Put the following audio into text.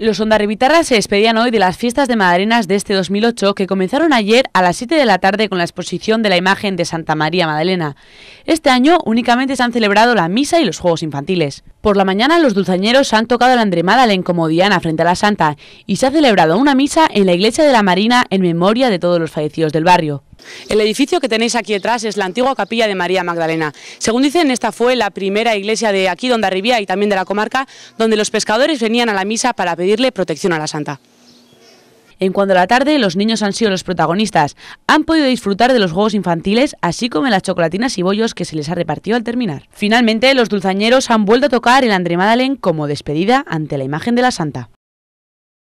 Los ondarribitarras se despedían hoy de las fiestas de Madalenas de este 2008 que comenzaron ayer a las 7 de la tarde con la exposición de la imagen de Santa María Madalena. Este año únicamente se han celebrado la misa y los juegos infantiles. Por la mañana los dulzañeros han tocado la André Madalén como diana frente a la Santa y se ha celebrado una misa en la iglesia de la Marina en memoria de todos los fallecidos del barrio. El edificio que tenéis aquí detrás es la antigua capilla de María Magdalena. Según dicen, esta fue la primera iglesia de aquí, donde Arribía y también de la comarca, donde los pescadores venían a la misa para pedirle protección a la santa. En cuanto a la tarde, los niños han sido los protagonistas. Han podido disfrutar de los juegos infantiles, así como de las chocolatinas y bollos que se les ha repartido al terminar. Finalmente, los dulzañeros han vuelto a tocar el André Madalén como despedida ante la imagen de la Santa.